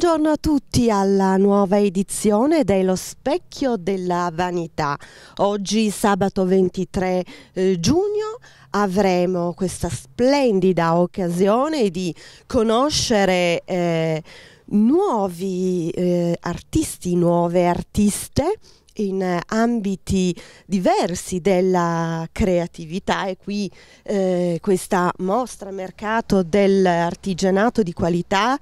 Buongiorno a tutti alla nuova edizione dello Specchio della Vanità. Oggi sabato 23 eh, giugno avremo questa splendida occasione di conoscere eh, nuovi eh, artisti, nuove artiste in ambiti diversi della creatività e qui eh, questa mostra mercato dell'artigianato di qualità,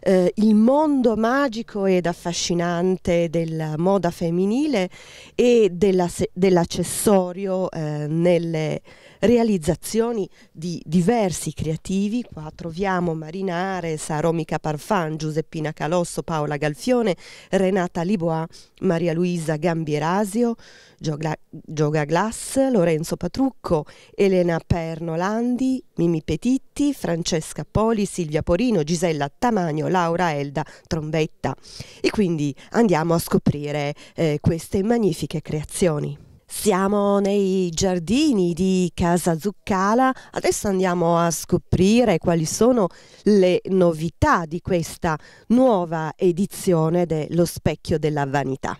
eh, il mondo magico ed affascinante della moda femminile e dell'accessorio eh, nelle realizzazioni di diversi creativi. Qua troviamo Marinare, Ares, Aromica Parfan, Giuseppina Calosso, Paola Galfione, Renata Liboa, Maria Luisa Gambini Gambierasio, Gioga, Gioga Glass, Lorenzo Patrucco, Elena Pernolandi, Mimi Petitti, Francesca Poli, Silvia Porino, Gisella Tamagno, Laura Elda Trombetta. E quindi andiamo a scoprire eh, queste magnifiche creazioni. Siamo nei giardini di Casa Zuccala, adesso andiamo a scoprire quali sono le novità di questa nuova edizione dello Specchio della Vanità.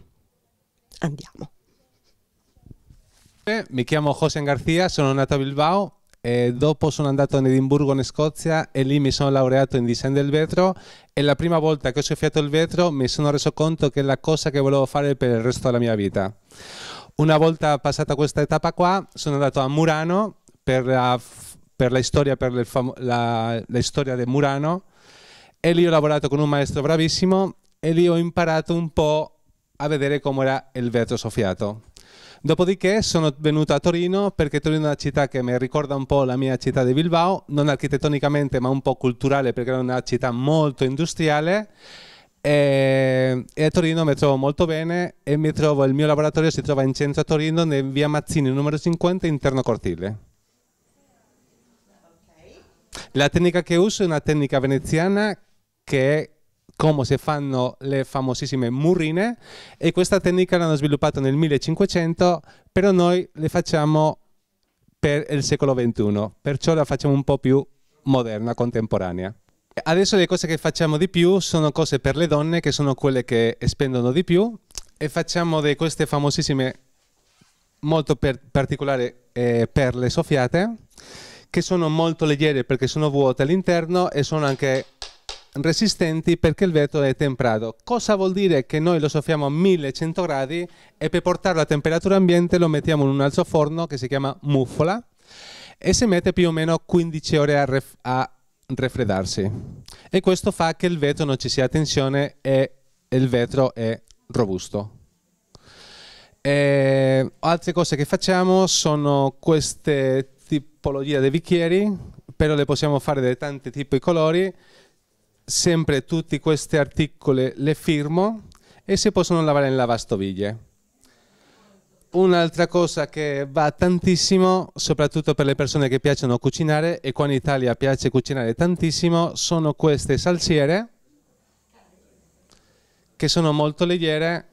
Andiamo. Eh, mi chiamo José García, sono nato a Bilbao e dopo sono andato in Edimburgo in Scozia e lì mi sono laureato in design del vetro e la prima volta che ho soffiato il vetro mi sono reso conto che è la cosa che volevo fare per il resto della mia vita. Una volta passata questa etapa qua sono andato a Murano per la, per la storia, per la, la storia di Murano e lì ho lavorato con un maestro bravissimo e lì ho imparato un po' a vedere com'era il vetro soffiato. Dopodiché sono venuto a Torino perché Torino è una città che mi ricorda un po' la mia città di Bilbao, non architettonicamente ma un po' culturale perché era una città molto industriale e, a Torino mi trovo molto bene e mi trovo, il mio laboratorio si trova in centro a Torino, in via Mazzini numero 50, interno cortile. La tecnica che uso è una tecnica veneziana che è come si fanno le famosissime murrine e questa tecnica l'hanno sviluppata nel 1500, però noi le facciamo per il secolo XXI, perciò la facciamo un po' più moderna, contemporanea. Adesso le cose che facciamo di più sono cose per le donne, che sono quelle che spendono di più, e facciamo di queste famosissime, molto per, particolari eh, perle soffiate, che sono molto leggere perché sono vuote all'interno e sono anche resistenti perché il vetro è temperato. Cosa vuol dire che noi lo soffiamo a 1100 gradi e per portarlo a temperatura ambiente lo mettiamo in un altro forno che si chiama muffola e si mette più o meno 15 ore a, ref a raffreddarsi. E questo fa che il vetro non ci sia tensione e il vetro è robusto. E altre cose che facciamo sono queste tipologie di bicchieri, però le possiamo fare di tanti tipi di colori sempre tutti questi articoli le firmo e si possono lavare in lavastoviglie. Un'altra cosa che va tantissimo, soprattutto per le persone che piacciono cucinare, e qua in Italia piace cucinare tantissimo, sono queste salsiere che sono molto leggere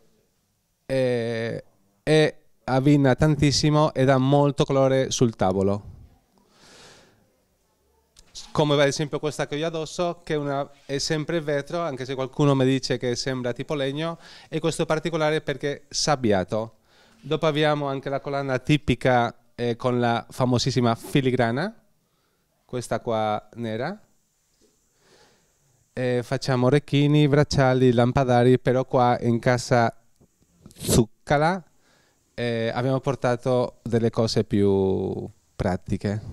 e, eh, e avvina tantissimo e dà molto colore sul tavolo come per esempio questa che ho addosso, che una, è sempre vetro, anche se qualcuno mi dice che sembra tipo legno, e questo particolare perché è sabbiato. Dopo abbiamo anche la collana tipica eh, con la famosissima filigrana, questa qua nera. E facciamo orecchini, bracciali, lampadari, però qua in casa Zuccala eh, abbiamo portato delle cose più pratiche.